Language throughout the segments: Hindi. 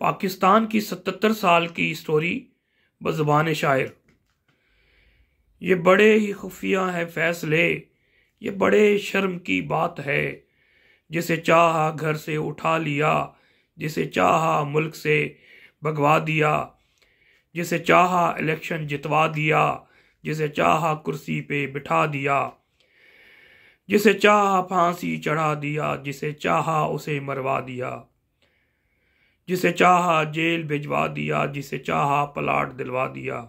पाकिस्तान की सतर साल की स्टोरी बज़बान शायर ये बड़े ही खुफिया है फैसले ये बड़े शर्म की बात है जिसे चाहा घर से उठा लिया जिसे चाहा मुल्क से भगवा दिया जिसे चाहा इलेक्शन जितवा दिया जिसे चाहा कुर्सी पे बिठा दिया जिसे चाहा फांसी चढ़ा दिया जिसे चाहा उसे मरवा दिया जिसे चाहा जेल भिजवा दिया जिसे चाहा प्लाट दिलवा दिया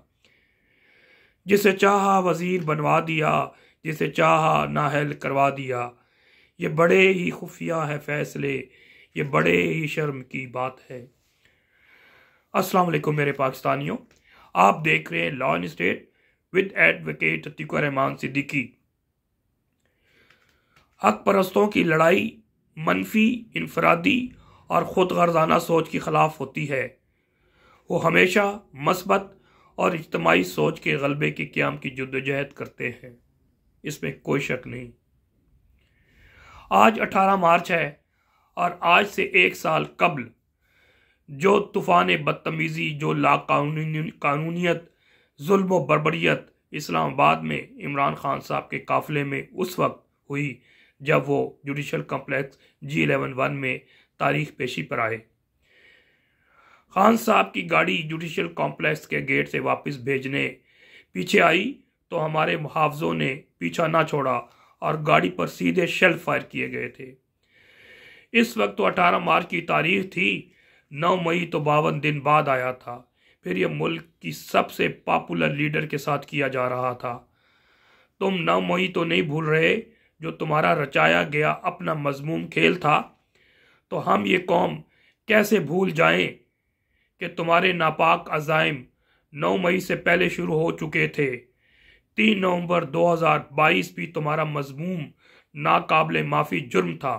जिसे चाहा वज़ीर बनवा दिया जिसे चाहा नाहल करवा दिया ये बड़े ही खुफिया है फैसले ये बड़े ही शर्म की बात है अस्सलाम वालेकुम मेरे पाकिस्तानियों आप देख रहे हैं law and state with advocate Atiqur Rahman Siddiqui हक परस्तों की लड़ाई मनफी इनफरादी और ख़ुद गर्जाना सोच के ख़िलाफ़ होती है वो हमेशा मस्बत और इज्तमाही सोच के गलबे के क्याम की जद्दोजहद करते हैं इसमें कोई शक नहीं आज 18 मार्च है और आज से एक साल कबल जो तूफ़ान बदतमीज़ी जो लाकानूनीत कानूनीत जुल्म बरबरीत इस्लामाबाद में इमरान खान साहब के काफ़िले में उस वक्त हुई जब वो judicial complex G eleven one में तारीख पेशी पर आए खान साहब की गाड़ी जुडिशल कॉम्प्लेक्स के गेट से वापस भेजने पीछे आई तो हमारे मुहावजों ने पीछा ना छोड़ा और गाड़ी पर सीधे शेल फायर किए गए थे इस वक्त तो 18 मार्च की तारीख थी 9 मई तो बावन दिन बाद आया था फिर यह मुल्क की सबसे पॉपुलर लीडर के साथ किया जा रहा था तुम 9 मई तो नहीं भूल रहे जो तुम्हारा रचाया गया अपना मजमूम खेल था तो हम ये कौम कैसे भूल जाएं कि तुम्हारे नापाक अजाइम 9 मई से पहले शुरू हो चुके थे 3 नवंबर 2022 भी तुम्हारा मजमूम नाकबिल माफ़ी जुर्म था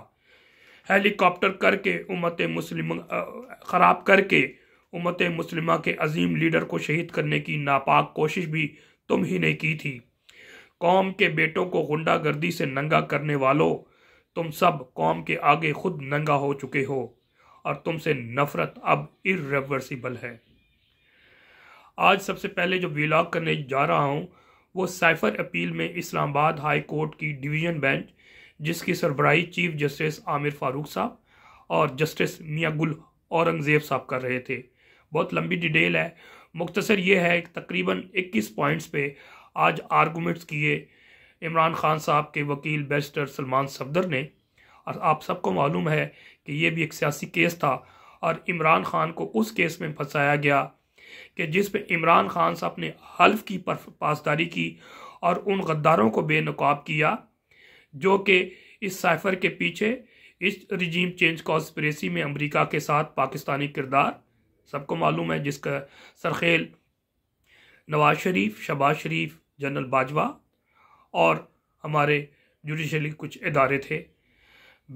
हेलीकॉप्टर करके उमत मुस्लिम ख़राब करके उमत मुस्लिमा के अजीम लीडर को शहीद करने की नापाक कोशिश भी तुम ही ने की थी कौम के बेटों को गुंडागर्दी से नंगा करने वालों तुम सब कौम के आगे खुद नंगा हो चुके हो और तुमसे नफरत अब इरिवर्सिबल है आज सबसे पहले जो विलाग करने जा रहा हूँ वो साइफर अपील में इस्लामाबाद हाई कोर्ट की डिवीज़न बेंच जिसकी सरबराही चीफ जस्टिस आमिर फारूक साहब और जस्टिस मियाँ गुल औरंगज़ेब साहब कर रहे थे बहुत लंबी डिटेल है मुख्तसर ये है तकरीबन 21 पॉइंट्स पे आज आर्गूमेंट्स किए इमरान खान साहब के वकील बैरिस्टर सलमान सफदर ने और आप सबको मालूम है कि ये भी एक सियासी केस था और इमरान खान को उस केस में फंसाया गया कि जिस पर इमरान खान साहब ने हल्फ की पासदारी की और उन गद्दारों को बेनकाब किया जो कि इस साइफर के पीछे इस रिजीम चेंज कॉन्स्परेसी में अमेरिका के साथ पाकिस्तानी किरदार सबको मालूम है जिसका सरखेल नवाज शरीफ शबाज शरीफ जनरल बाजवा और हमारे जुडिशली कुछ इदारे थे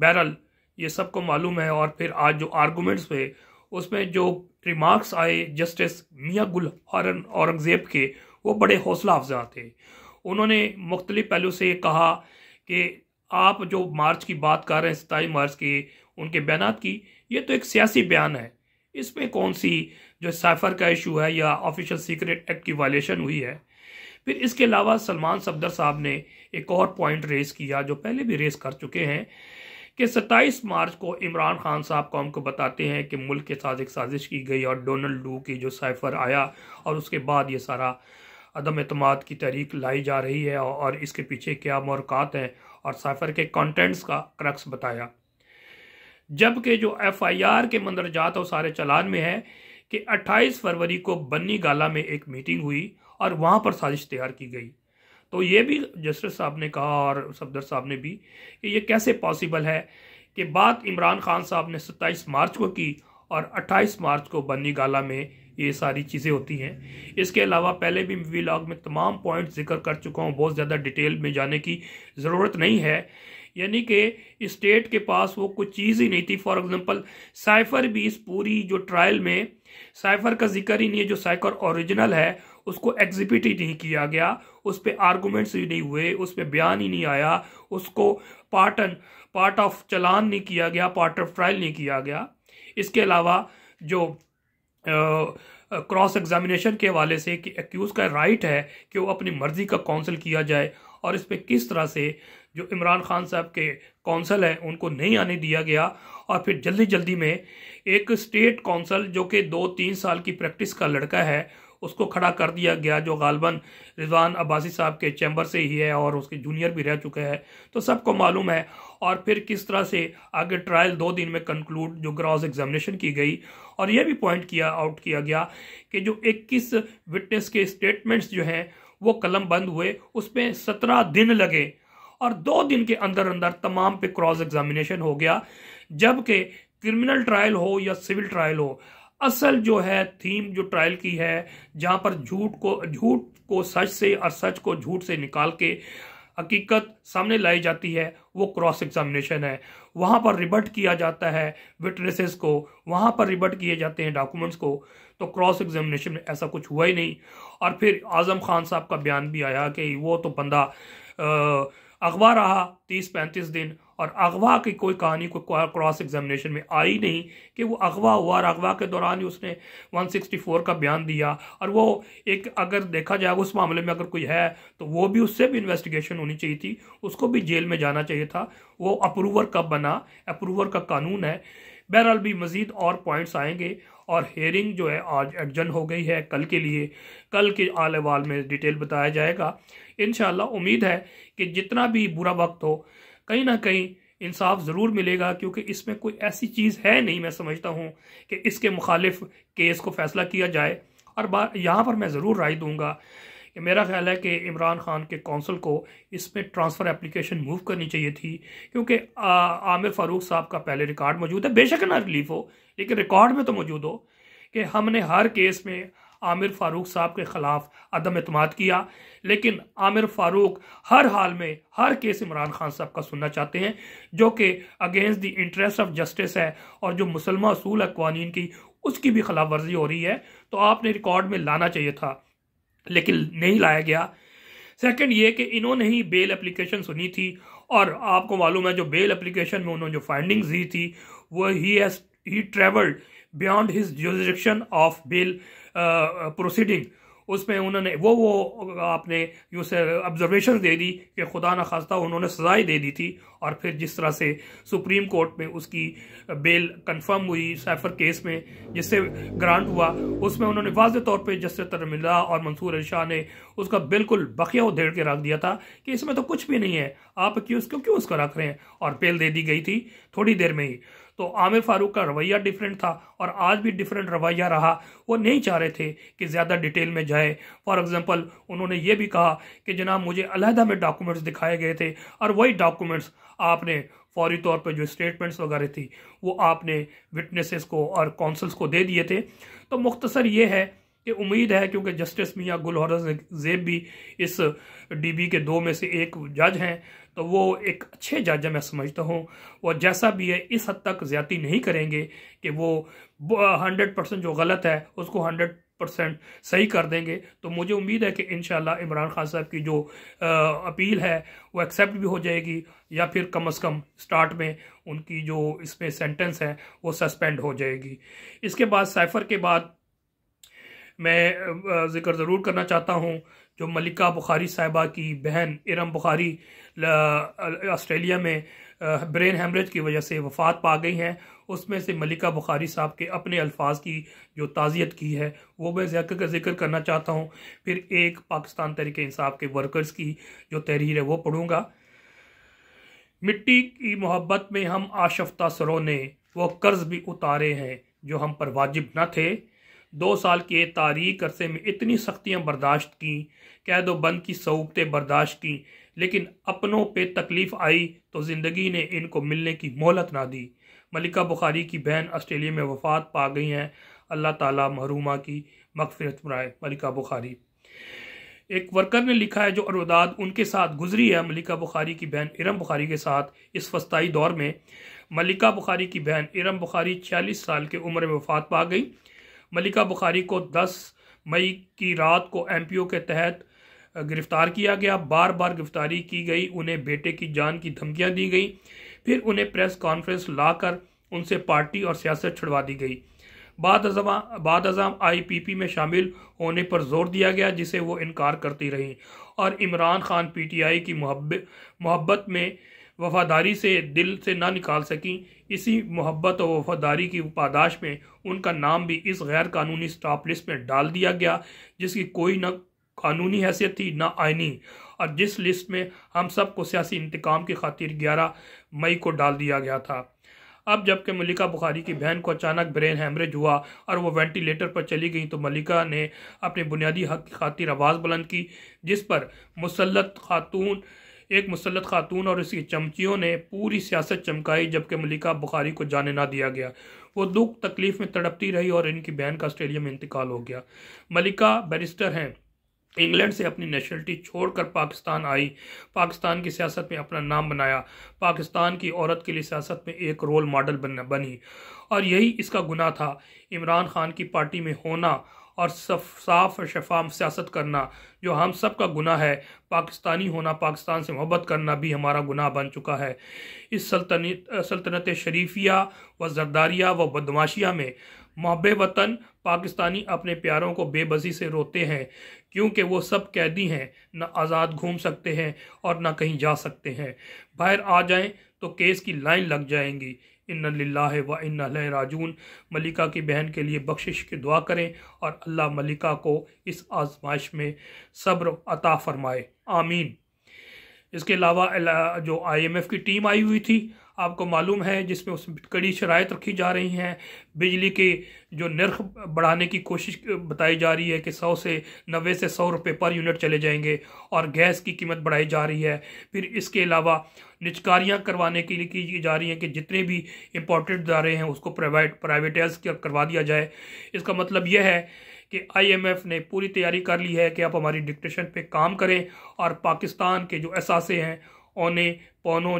बहरहाल ये सबको मालूम है और फिर आज जो आर्गूमेंट्स हुए उसमें जो रिमार्क्स आए जस्टिस मियाँ गुल हरन औरंगज़ेब के वो बड़े हौसला अफजा थे उन्होंने मुख्तलि पहलू से कहा कि आप जो मार्च की बात कर रहे हैं सताईस मार्च की उनके बयान की ये तो एक सियासी बयान है इसमें कौन सी जो साइफर का इशू है या ऑफिशियल सीक्रेट एक्ट की वायलेशन हुई है फिर इसके अलावा सलमान सफदर साहब ने एक और पॉइंट रेस किया जो पहले भी रेस कर चुके हैं कि 27 मार्च को इमरान खान साहब कौम को बताते हैं कि मुल्क के साथ एक साजिश की गई और डोनल्ड डू की जो साइफर आया और उसके बाद ये सारा अदम अतमाद की तहरीक लाई जा रही है और इसके पीछे क्या मरक़ात हैं और साइफर के कंटेंट्स का क्रक्स बताया जबकि जो एफ आई आर के मंदरजात और सारे चलान में है कि 28 फरवरी को बन्नी गाला में एक मीटिंग हुई और वहाँ पर साजिश तैयार की गई तो ये भी जस्टिस साहब ने कहा और सफदर साहब ने भी कि ये कैसे पॉसिबल है कि बात इमरान खान साहब ने 27 मार्च को की और 28 मार्च को बन्नी गाला में ये सारी चीज़ें होती हैं इसके अलावा पहले भी वी लॉग में तमाम पॉइंट जिक्र कर चुका हूँ बहुत ज़्यादा डिटेल में जाने की ज़रूरत नहीं है यानी कि स्टेट के पास वो कुछ चीज़ ही नहीं थी फॉर एग्ज़ाम्पल साइफर भी इस पूरी जो ट्रायल में साइफर का जिक्र ही नहीं है जो साइकर ओरिजिनल है उसको एग्जीबिट ही नहीं किया गया उस पर आर्गूमेंट्स ही नहीं हुए उस पर बयान ही नहीं आया उसको पार्ट पार्ट ऑफ चलान नहीं किया गया पार्ट ऑफ ट्रायल नहीं किया गया इसके अलावा जो क्रॉस एग्जामिनेशन के हवाले से कि एक्यूज़ का राइट है कि वो अपनी मर्ज़ी का काउंसिल किया जाए और इस पर किस तरह से जो इमरान खान साहब के कौंसल हैं उनको नहीं आने दिया गया और फिर जल्दी जल्दी में एक स्टेट कौंसल जो कि दो तीन साल की प्रैक्टिस का लड़का है उसको खड़ा कर दिया गया जो गालबन रिजवान अब्बासी साहब के चैम्बर से ही है और उसके जूनियर भी रह चुके हैं तो सबको मालूम है और फिर किस तरह से आगे ट्रायल दो दिन में कंक्लूड जो क्रॉस एग्जामिनेशन की गई और यह भी पॉइंट किया आउट किया गया कि जो 21 विटनेस के स्टेटमेंट्स जो हैं वो कलम बंद हुए उसमें सत्रह दिन लगे और दो दिन के अंदर अंदर तमाम पे क्रॉस एग्जामिनेशन हो गया जबकि क्रिमिनल ट्रायल हो या सिविल ट्रायल हो असल जो है थीम जो ट्रायल की है जहां पर झूठ को झूठ को सच से और सच को झूठ से निकाल के हकीकत सामने लाई जाती है वो क्रॉस एग्जामिनेशन है वहाँ पर रिबर्ट किया जाता है विटनेसेस को वहाँ पर रिबर्ट किए जाते हैं डॉक्यूमेंट्स को तो क्रॉस एग्जामिनेशन में ऐसा कुछ हुआ ही नहीं और फिर आज़म खान साहब का बयान भी आया कि वो तो बंदा अगवा रहा तीस पैंतीस दिन और अगवा की कोई कहानी को क्रॉस एग्जामिनेशन में आई नहीं कि वो अगवा हुआ और अगवा के दौरान ही उसने 164 का बयान दिया और वो एक अगर देखा जाए उस मामले में अगर कोई है तो वो भी उससे भी इन्वेस्टिगेशन होनी चाहिए थी उसको भी जेल में जाना चाहिए था वो अप्रूवर कब बना अप्रूवर का कानून है बहरहाल भी मज़ीद और पॉइंट्स आएंगे और हेयरिंग जो है आज एडजन हो गई है कल के लिए कल के आल वाल में डिटेल बताया जाएगा इन उम्मीद है कि जितना भी बुरा वक्त हो कहीं ना कहीं इंसाफ ज़रूर मिलेगा क्योंकि इसमें कोई ऐसी चीज़ है नहीं मैं समझता हूँ कि इसके मुखालिफ केस को फैसला किया जाए और बा यहाँ पर मैं ज़रूर राय दूँगा मेरा ख्याल है कि इमरान खान के कौंसल को इसमें ट्रांसफ़र एप्लीकेशन मूव करनी चाहिए थी क्योंकि आमिर फ़ारूक साहब का पहले रिकॉर्ड मौजूद है बेशक ना रिलीफ हो लेकिन रिकॉर्ड में तो मौजूद हो कि हमने हर केस में आमिर फारूक साहब के ख़िलाफ़ अदम अतम किया लेकिन आमिर फारूक हर हाल में हर केस इमरान खान साहब का सुनना चाहते हैं जो कि against the interest of justice है और जो मुसलमान असूल है कवानीन की उसकी भी खिलाफ वर्जी हो रही है तो आपने रिकॉर्ड में लाना चाहिए था लेकिन नहीं लाया गया सेकंड ये कि इन्होंने ही बेल एप्लीकेशन सुनी थी और आपको मालूम है जो बेल एप्लीकेशन में उन्होंने जो फाइंडिंग्स दी थी वो ही as he travelled beyond his jurisdiction of bail uh, uh उसमें उन्होंने वो वो आपने यूँ से ऑब्जर्वेशन दे दी कि खुदा न खास्ता उन्होंने सजाएं दे दी थी और फिर जिस तरह से सुप्रीम कोर्ट में उसकी बेल कंफर्म हुई सैफर केस में जिससे ग्रांट हुआ उसमें उन्होंने वाज तौर पर जस्टिस तरमिल्ला और मंसूर अली शाह ने उसका बिल्कुल बखिया उधेड़ के रख दिया था कि इसमें तो कुछ भी नहीं है आप क्यों उसको क्यों उसको रख रहे हैं और बेल दे दी गई थी थोड़ी देर में ही तो आमिर फारूक का रवैया डिफरेंट था और आज भी डिफरेंट रवैया रहा वो नहीं चाह रहे थे कि ज़्यादा डिटेल में जाए फॉर एग्ज़ाम्पल उन्होंने ये भी कहा कि जनाब मुझे अलहदा में डॉक्यूमेंट्स दिखाए गए थे और वही डॉक्यूमेंट्स आपने फौरी तौर पर जो स्टेटमेंट्स वगैरह थी वो आपने विटनेसेस को और कौंसल्स को दे दिए थे तो मुख्तसर ये है कि उम्मीद है क्योंकि जस्टिस मियाँ गुल जेब भी इस डीबी के दो में से एक जज हैं तो वो एक अच्छे जज मैं समझता हूँ वो जैसा भी है इस हद तक ज़्यादा नहीं करेंगे कि वो हंड्रेड परसेंट जो गलत है उसको हंड्रेड परसेंट सही कर देंगे तो मुझे उम्मीद है कि इन इमरान खान साहब की जो आ, अपील है वो एक्सेप्ट भी हो जाएगी या फिर कम अज़ कम स्टार्ट में उनकी जो इसमें सेंटेंस है वो सस्पेंड हो जाएगी इसके बाद साइफर के बाद मैं ज़िक्र ज़रूर करना चाहता हूँ जो मलिका बुखारी साहिबा की बहन इरम बुखारी ऑस्ट्रेलिया में ब्रेन हेमरेज की वजह से वफात पा गई हैं उसमें से मलिका बुखारी साहब के अपने अल्फाज की जो ताज़ियत की है वो मैं ज़्यादा का जिक्र करना चाहता हूँ फिर एक पाकिस्तान तरीके इंसाफ के वर्कर्स की जो तहरीर है वो पढ़ूँगा मिट्टी की मोहब्बत में हम आशफ्ता सरों ने वो कर्ज़ भी उतारे हैं जो हम पर वाजिब न थे दो साल के तारीख अरसे में इतनी सख्तियाँ बर्दाश्त की कैद बंद की सऊबतें बर्दाश्त की लेकिन अपनों पे तकलीफ़ आई तो ज़िंदगी ने इनको मिलने की मोहलत ना दी मलिका बुखारी की बहन ऑस्ट्रेलिया में वफात पा गई हैं अल्लाह ताला महरूमा की मकफरत बनाए मलिका बुखारी एक वर्कर ने लिखा है जो अरवदाद उनके साथ गुजरी है मलिका बुखारी की बहन इरम बुखारी के साथ इस फस्ताई दौर में मलिका बुखारी की बहन इरम बुखारी छियालीस साल के उम्र में वफात पा गई मलिका बुखारी को 10 मई की रात को एमपीओ के तहत गिरफ्तार किया गया बार बार गिरफ्तारी की गई उन्हें बेटे की जान की धमकियां दी गई फिर उन्हें प्रेस कॉन्फ्रेंस लाकर उनसे पार्टी और सियासत छुड़वा दी गई बाद बाद पी पी में शामिल होने पर जोर दिया गया जिसे वो इनकार करती रहीं और Imran Khan P T I की मोहब्बत में वफादारी से दिल से ना निकाल सकें इसी मोहब्बत और वफादारी की पादाश में उनका नाम भी इस गैर कानूनी स्टॉप लिस्ट में डाल दिया गया जिसकी कोई ना कानूनी हैसियत थी ना आइनी और जिस लिस्ट में हम सब को सियासी इंतकाम की खातिर ग्यारह मई को डाल दिया गया था अब जबकि मलिका बुखारी की बहन को अचानक ब्रेन हेमरेज हुआ और वो वेंटिलेटर पर चली गई तो मलिका ने अपने बुनियादी हक की खातिर आवाज़ बुलंद की जिस पर मुसलत खातून एक मुसलत खातून और इसकी चमचियों ने पूरी सियासत चमकाई जबकि मलिका बुखारी को जाने ना दिया गया वो दुख तकलीफ़ में तड़पती रही और इनकी बहन का ऑस्ट्रेलिया में इंतकाल हो गया मलिका बैरिस्टर हैं इंग्लैंड से अपनी नेशनलिटी छोड़कर पाकिस्तान आई पाकिस्तान की सियासत में अपना नाम बनाया पाकिस्तान की औरत के लिए सियासत में एक रोल मॉडल बन बनी और यही इसका गुनाह था इमरान खान की पार्टी में होना और साफ शफाम सियासत करना जो हम सब का गुना है पाकिस्तानी होना पाकिस्तान से मोहब्बत करना भी हमारा गुनाह बन चुका है इस सल्तनत सल्तनत शरीफिया व जरदारिया व बदमाशिया में महब वतन पाकिस्तानी अपने प्यारों को बेबसी से रोते हैं क्योंकि वो सब कैदी हैं ना आज़ाद घूम सकते हैं और ना कहीं जा सकते हैं बाहर आ जाएं तो केस की लाइन लग जाएंगी इन लाला व इन राजून मलिका की बहन के लिए बख्शिश की दुआ करें और अल्लाह मलिका को इस आजमाइश में सब्र अता फरमाए आमीन इसके अलावा जो आईएमएफ की टीम आई हुई थी आपको मालूम है जिसमें उस कड़ी शरात रखी जा रही हैं बिजली के जो नर्ख बढ़ाने की कोशिश बताई जा रही है कि सौ से नबे से सौ रुपये पर यूनिट चले जाएंगे और गैस की कीमत बढ़ाई जा रही है फिर इसके अलावा निचकारियाँ करवाने के लिए की जा रही हैं कि जितने भी इम्पोर्टेड इदारे हैं उसको प्राइवेट प्राइवेटाइज करवा दिया जाए इसका मतलब यह है कि आईएमएफ ने पूरी तैयारी कर ली है कि आप हमारी डिक्टेशन पे काम करें और पाकिस्तान के जो असासे हैं औने पौनों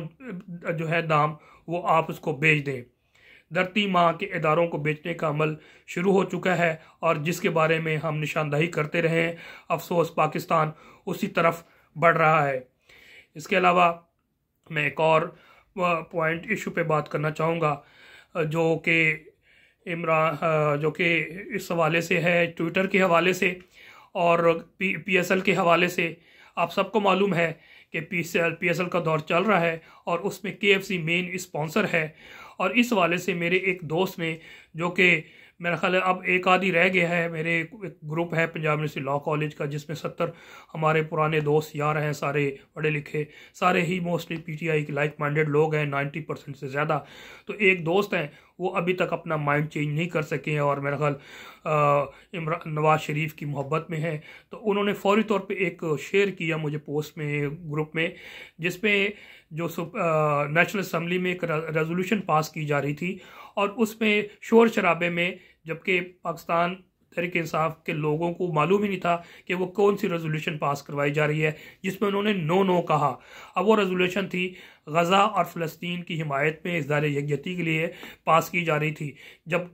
जो है दाम वो आप उसको बेच दें धरती माँ के इदारों को बेचने का अमल शुरू हो चुका है और जिसके बारे में हम निशानदही करते रहे हैं अफसोस पाकिस्तान उसी तरफ बढ़ रहा है इसके अलावा मैं एक और पॉइंट इशू पे बात करना चाहूँगा जो कि इमरान जो कि इस हवाले से है ट्विटर के हवाले से और पी एल के हवाले से आप सबको मालूम है कि पी एस का दौर चल रहा है और उसमें के एफ सी मेन स्पॉन्सर है और इस हवाले से मेरे एक दोस्त ने जो कि मेरा ख्याल अब एक आधी रह गया है मेरे एक ग्रुप है पंजाब यूनिवर्सिटी लॉ कॉलेज का जिसमें सत्तर हमारे पुराने दोस्त यार हैं सारे पढ़े लिखे सारे ही मोस्टली पीटीआई के लाइक माइंडेड लोग हैं नाइन्टी परसेंट से ज़्यादा तो एक दोस्त हैं वो अभी तक अपना माइंड चेंज नहीं कर सके हैं और मेरा ख्याल इमरान नवाज शरीफ की मोहब्बत में है तो उन्होंने फौरी तौर पे एक शेयर किया मुझे पोस्ट में ग्रुप में जिसमें जो नेशनल असम्बली में एक रेजोल्यूशन पास की जा रही थी और उसमें शोर शराबे में जबकि पाकिस्तान तरीके इंसाफ के लोगों को मालूम ही नहीं था कि वो कौन सी रेजोल्यूशन पास करवाई जा रही है जिसमें उन्होंने नो नो कहा अब वो रेजोल्यूशन थी गज़ा और फ़लस्तीन की हिमायत में इजहार यकजहती के लिए पास की जा रही थी जब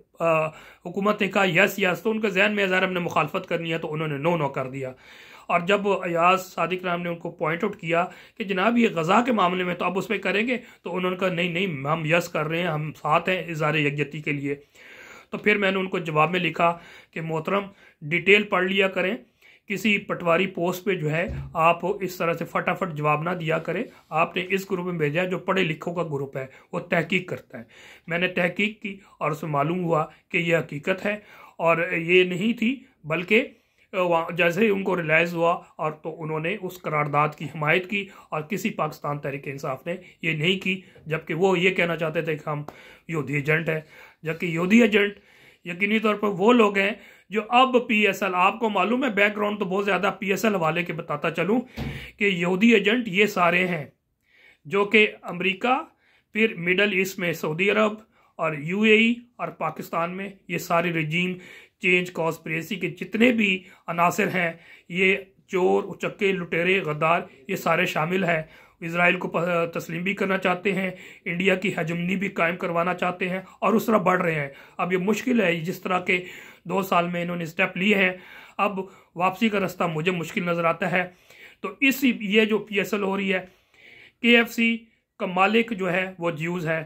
हुकूमत ने कहा यस यस तो उनके जहन में अज़ार हमने मुखालफत करनी है तो उन्होंने नो नो कर दिया और जब अयाज सादिक राम ने उनको पॉइंट आउट किया कि जनाब ये गज़ा के मामले में तो अब उस पर करेंगे तो उन्होंने कहा नहीं नहीं हम यस कर रहे हैं हम साथ हैं इजहार यकजहती के लिए तो फिर मैंने उनको जवाब में लिखा कि मोहतरम डिटेल पढ़ लिया करें किसी पटवारी पोस्ट पे जो है आप इस तरह से फटाफट जवाब ना दिया करें आपने इस ग्रुप में भेजा जो पढ़े लिखों का ग्रुप है वो तहकीक करता है मैंने तहकीक की और उसमें मालूम हुआ कि ये हकीकत है और ये नहीं थी बल्कि जैसे ही उनको रिलाइज़ हुआ और तो उन्होंने उस करारदाद की हमायत की और किसी पाकिस्तान तहरीक इंसाफ ने ये नहीं की जबकि वो ये कहना चाहते थे कि हम योधी एजेंट हैं जबकि योधी एजेंट यकीनी तौर पर वो लोग हैं जो अब पीएसएल आपको मालूम है बैकग्राउंड तो बहुत ज़्यादा पीएसएल वाले के बताता चलूं कि यहूदी एजेंट ये सारे हैं जो कि अमेरिका फिर मिडल ईस्ट में सऊदी अरब और यूएई e और पाकिस्तान में ये सारी रजीम चेंज कॉस्परेसी के जितने भी अनासर हैं ये चोर उचक्के लुटेरे गद्दार ये सारे शामिल हैं इसराइल को तस्लीम भी करना चाहते हैं इंडिया की हजमनी भी कायम करवाना चाहते हैं और उस तरह बढ़ रहे हैं अब ये मुश्किल है जिस तरह के दो साल में इन्होंने स्टेप लिए हैं अब वापसी का रास्ता मुझे मुश्किल नज़र आता है तो इस ये जो पी हो रही है के का मालिक जो है वो ज्यूज़ है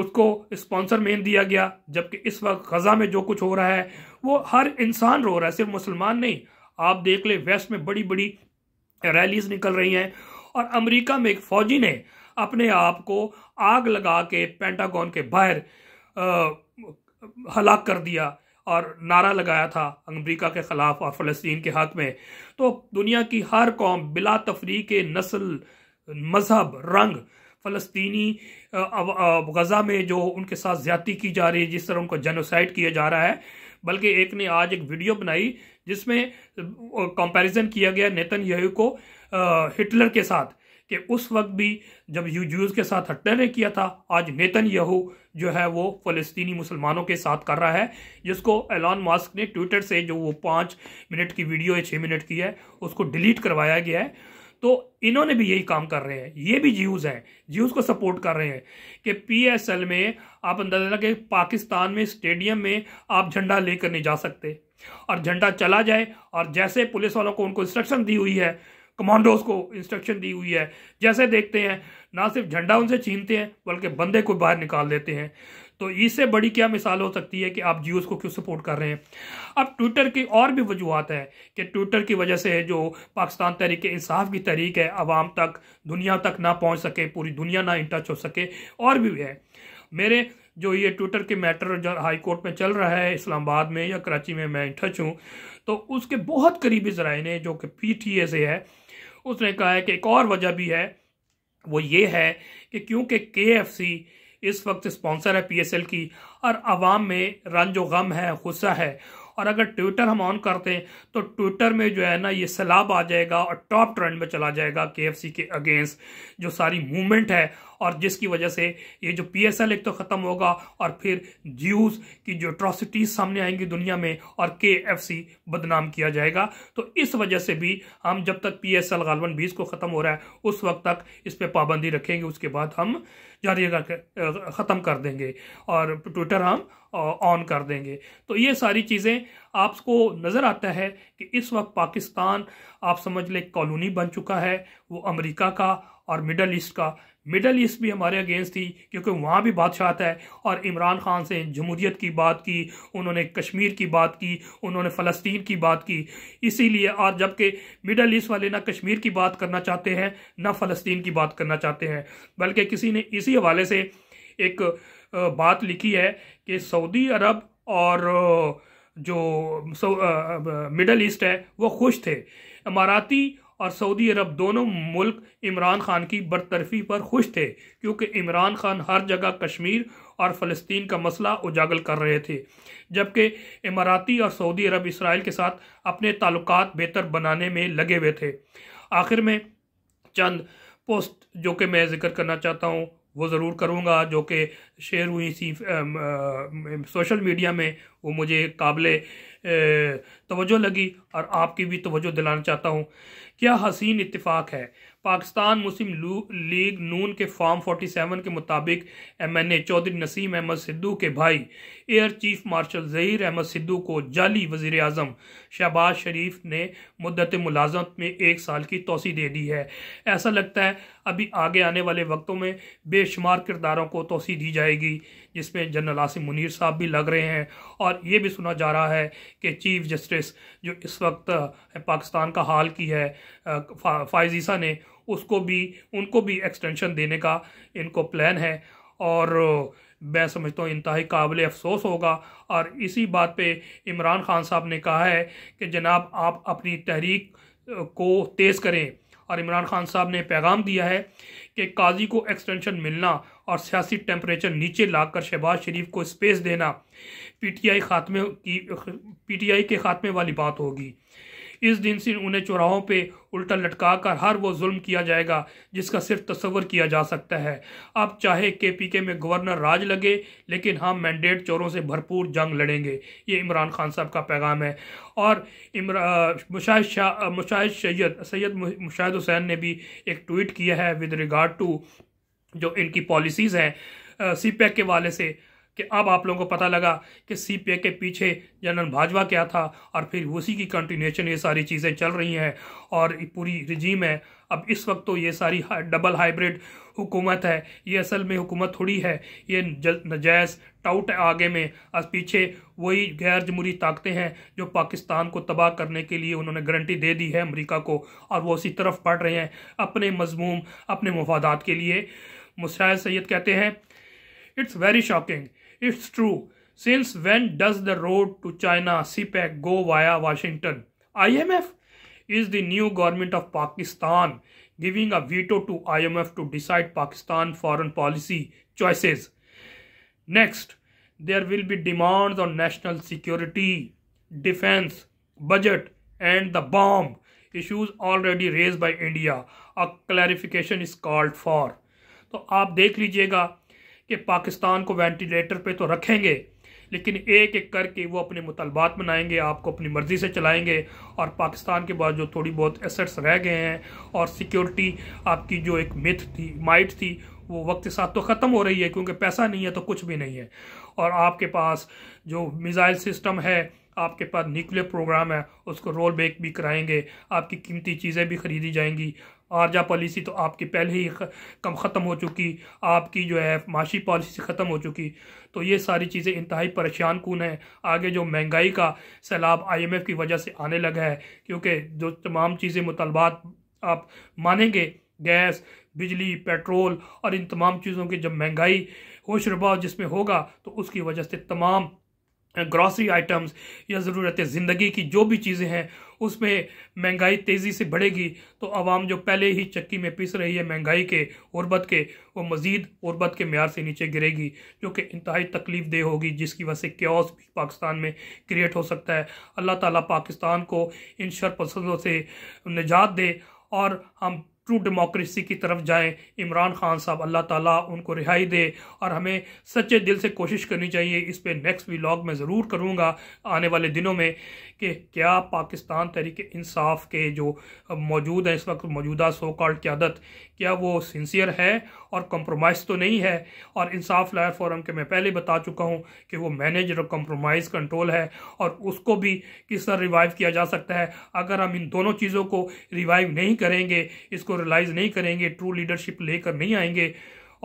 उसको स्पॉन्सर मेन दिया गया जबकि इस वक्त गज़ा में जो कुछ हो रहा है वो हर इंसान रो रहा है सिर्फ मुसलमान नहीं आप देख ले वेस्ट में बड़ी बड़ी रैलीज निकल रही हैं और अमेरिका में एक फौजी ने अपने आप को आग लगा के पेंटागॉन के बाहर हलाक कर दिया और नारा लगाया था अमरीका के ख़िलाफ़ और फ़लस्तीन के हक़ में तो दुनिया की हर कौम बिला तफरी के नस्ल मज़हब रंग फ़लस्तीनी गज़ा में जो उनके साथ ज़्यादती की जा रही है जिस तरह उनको जेनोसाइड किया जा रहा है बल्कि एक ने आज एक वीडियो बनाई जिसमें कंपैरिजन किया गया नेतन यही को हिटलर के साथ कि उस वक्त भी जब यूजूज के साथ हट्टर ने किया था आज नेतन यहू जो है वो फ़लस्तनी मुसलमानों के साथ कर रहा है जिसको एलॉन मास्क ने ट्विटर से जो वो पाँच मिनट की वीडियो है छः मिनट की है उसको डिलीट करवाया गया है तो इन्होंने भी यही काम कर रहे हैं ये भी ज्यूज़ हैं ज्यूज़ को सपोर्ट कर रहे हैं कि पीएसएल में आप अंदाजा लगा पाकिस्तान में स्टेडियम में आप झंडा लेकर नहीं जा सकते और झंडा चला जाए और जैसे पुलिस वालों को उनको इंस्ट्रक्शन दी हुई है कमांडोज को इंस्ट्रक्शन दी हुई है जैसे देखते हैं ना सिर्फ झंडा उनसे छीनते हैं बल्कि बंदे को बाहर निकाल देते हैं तो इससे बड़ी क्या मिसाल हो सकती है कि आप जियोस को क्यों सपोर्ट कर रहे हैं अब ट्विटर की और भी वजूहत है कि ट्विटर की वजह से जो पाकिस्तान तहरीक इंसाफ की तहरीक है आवाम तक दुनिया तक ना पहुंच सके पूरी दुनिया ना इन टच हो सके और भी है मेरे जो ये ट्विटर के मैटर जो हाई कोर्ट में चल रहा है इस्लामाबाद में या कराची में मैं इन टच हूँ तो उसके बहुत करीबी जराए ने जो कि पी टी ए से है उसने कहा है कि एक और वजह भी है वो ये है कि क्योंकि के इस वक्त स्पॉन्सर है एल की और आवाम में रंज गम है गुस्सा है और अगर ट्विटर हम ऑन करते हैं तो ट्विटर में जो है ना ये सैलाब आ जाएगा और टॉप ट्रेंड में चला जाएगा के के अगेंस्ट जो सारी मूवमेंट है और जिसकी वजह से ये जो एल एक तो ख़त्म होगा और फिर ज्यूस की जो अट्रॉसिटीज सामने आएंगी दुनिया में और के बदनाम किया जाएगा तो इस वजह से भी हम जब तक पी एस एल गालवन बीस को ख़त्म हो रहा है उस वक्त तक इस पर पाबंदी रखेंगे उसके बाद हम जारी ख़त्म कर देंगे और ट्विटर हम ऑन कर देंगे तो ये सारी चीज़ें आपको नज़र आता है कि इस वक्त पाकिस्तान आप समझ लें कॉलोनी बन चुका है वो अमेरिका का और मिडल ईस्ट का मिडल ईस्ट भी हमारे अगेंस्ट थी क्योंकि वहाँ भी बादशाह है और इमरान खान से जमहूरीत की बात की उन्होंने कश्मीर की बात की उन्होंने फ़लस्तीन की बात की इसीलिए आज जबकि मिडल ईस्ट वाले ना कश्मीर की बात करना चाहते हैं ना फ़लस्तीन की बात करना चाहते हैं बल्कि किसी ने इसी हवाले से एक बात लिखी है कि सऊदी अरब और जो मिडल ईस्ट है वो खुश थे अमाराती और सऊदी अरब दोनों मुल्क इमरान खान की बरतरफी पर खुश थे क्योंकि इमरान खान हर जगह कश्मीर और फ़लस्तीन का मसला उजागर कर रहे थे जबकि इमाराती और सऊदी अरब इसराइल के साथ अपने ताल्लुक बेहतर बनाने में लगे हुए थे आखिर में चंद पोस्ट जो कि मैं जिक्र करना चाहता हूँ वो ज़रूर करूँगा जो कि शेयर हुई सी सोशल मीडिया में वो मुझे काबिल तवज्जो लगी और आपकी भी तवज्जो दिलाना चाहता हूँ क्या हसीन इतफाक़ है पाकिस्तान मुस्लिम लीग नून के फॉर्म 47 के मुताबिक एमएनए चौधरी नसीम अहमद सिद्धू के भाई air chief marshal Zaheer Ahmed Sidhu को जाली वजीर अजम शहबाज शरीफ ने मुद्दत मुलाजमत में एक साल की तोसी दे दी है ऐसा लगता है अभी आगे आने वाले वक्तों में बेशुमार किरदारों को तोसी दी जाएगी जिसमें जनरल आसिम मुनीर साहब भी लग रहे हैं और ये भी सुना जा रहा है कि चीफ जस्टिस जो इस वक्त पाकिस्तान का हाल की है फा, फायजीसा ने उसको भी उनको भी एक्सटेंशन देने का इनको प्लान है और मैं समझता हूँ इंतहाई काबिल अफसोस होगा और इसी बात पे इमरान खान साहब ने कहा है कि जनाब आप अपनी तहरीक को तेज़ करें और इमरान खान साहब ने पैगाम दिया है कि काजी को एक्सटेंशन मिलना और सियासी टेम्परेचर नीचे लाकर शहबाज शरीफ को स्पेस देना पीटीआई खात्मे की पीटीआई के खात्मे वाली बात होगी इस दिन से उन्हें चौराहों पे उल्टा लटका कर हर वो जुल्म किया जाएगा जिसका सिर्फ तस्वर किया जा सकता है अब चाहे के पी के में गवर्नर राज लगे लेकिन हम हाँ, मैंडेट चोरों से भरपूर जंग लड़ेंगे ये इमरान खान साहब का पैगाम है और मुशाहिद शाह मुशाहिद सैयद सैयद मुशाहिद हुसैन ने भी एक ट्वीट किया है विद रिगार्ड टू जो इनकी पॉलिसीज़ हैं सी पैक के वाले से कि अब आप लोगों को पता लगा कि सी के पीछे जनरल भाजपा क्या था और फिर उसी की कंटिन्यूशन ये सारी चीज़ें चल रही हैं और पूरी रिजीम है अब इस वक्त तो ये सारी डबल हाइब्रिड हुकूमत है ये असल में हुकूमत थोड़ी है ये नजायज़ टाउट है आगे में और पीछे वही गैर जमहूरी ताकतें हैं जो पाकिस्तान को तबाह करने के लिए उन्होंने गारंटी दे दी है अमेरिका को और वो उसी तरफ पढ़ रहे हैं अपने मजमूम अपने मफादात के लिए मुशाह सैद कहते हैं it's very shocking It's true. Since when does the road to China CPEC go via Washington? IMF is the new government of Pakistan giving a veto to IMF to decide Pakistan foreign policy choices. Next, there will be demands on national security, defense, budget, and the bomb issues already raised by India. A clarification is called for. तो आप देख लीजिएगा कि पाकिस्तान को वेंटिलेटर पे तो रखेंगे लेकिन एक एक करके वो अपने मुतालबात बनाएंगे आपको अपनी मर्ज़ी से चलाएंगे और पाकिस्तान के बाद जो थोड़ी बहुत एसेट्स रह गए हैं और सिक्योरिटी आपकी जो एक मिथ थी माइट थी वो वक्त के साथ तो ख़त्म हो रही है क्योंकि पैसा नहीं है तो कुछ भी नहीं है और आपके पास जो मिज़ाइल सिस्टम है आपके पास न्यूक्लियर प्रोग्राम है उसको रोल बैक भी कराएंगे आपकी कीमती चीज़ें भी खरीदी जाएंगी आर्जा पॉलिसी तो आपकी पहले ही कम ख़त्म हो चुकी आपकी जो है माशी पॉलिसी ख़त्म हो चुकी तो ये सारी चीज़ें इंतहाई परेशान कन हैं आगे जो महंगाई का सैलाब आईएमएफ की वजह से आने लगा है क्योंकि जो तमाम चीज़ें मुतलबात आप मानेंगे गैस बिजली पेट्रोल और इन तमाम चीज़ों की जब महंगाई होशरबा जिसमें होगा तो उसकी वजह से तमाम ग्रॉसरी आइटम्स या ज़रूरतें ज़िंदगी की जो भी चीज़ें हैं उसमें महंगाई तेज़ी से बढ़ेगी तो आवाम जो पहले ही चक्की में पिस रही है महंगाई के उर्बत के वो मज़ीद उर्बत के मैार से नीचे गिरेगी जो कि इंतहाई तकलीफ देह होगी जिसकी वजह से क्योस भी पाकिस्तान में क्रिएट हो सकता है अल्लाह ताली पाकिस्तान को इन शरपसंदों से निजात दे और हम ट्रू डेमोक्रेसी की तरफ जाएं इमरान खान साहब अल्लाह ताला उनको रिहाई दे और हमें सच्चे दिल से कोशिश करनी चाहिए इस पर नेक्स्ट व्लाग में ज़रूर करूँगा आने वाले दिनों में कि क्या पाकिस्तान तहरीक इंसाफ के जो मौजूद है इस वक्त मौजूदा सो कॉल्ड क्यादत क्या वो सिंसियर है और कम्प्रोमाइज़ तो नहीं है और इंसाफ लायर फोरम के मैं पहले बता चुका हूँ कि वो मैनेज और कम्प्रोमाइज़ कंट्रोल है और उसको भी किस तरह रिवाइव किया जा सकता है अगर हम इन दोनों चीज़ों को रिवाइव नहीं करेंगे इसको रिलाइज नहीं करेंगे ट्रू लीडरशिप लेकर नहीं आएंगे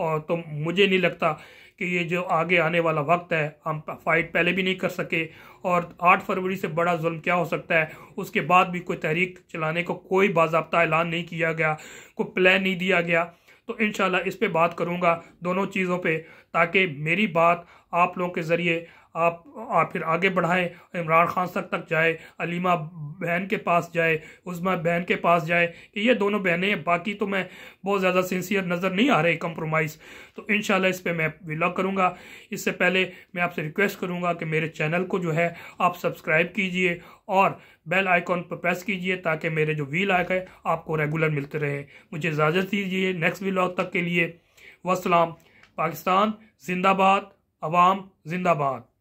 और तो मुझे नहीं लगता कि ये जो आगे आने वाला वक्त है हम फाइट पहले भी नहीं कर सके और आठ फरवरी से बड़ा जुल्म क्या हो सकता है उसके बाद भी कोई तहरीक चलाने को कोई बाबा ऐलान नहीं किया गया कोई प्लान नहीं दिया गया तो इन इस पर बात करूँगा दोनों चीज़ों पर ताकि मेरी बात आप लोगों के ज़रिए आप आप फिर आगे बढ़ाएं इमरान खान तक तक जाए अलीमा बहन के पास जाए उस्मा बहन के पास जाए कि ये दोनों बहनें हैं बाकी तो मैं बहुत ज़्यादा सिंसियर नज़र नहीं आ रही कम्प्रोमाइज़ तो इन इस पर मैं विलॉग करूँगा इससे पहले मैं आपसे रिक्वेस्ट करूँगा कि मेरे चैनल को जो है आप सब्सक्राइब कीजिए और बेल आइकॉन पर प्रेस कीजिए ताकि मेरे जो वी लाइक है आपको रेगुलर मिलते रहे मुझे इजाज़त दीजिए नेक्स्ट व्लॉग तक के लिए वसलाम पाकिस्तान जिंदाबाद अवाम जिंदाबाद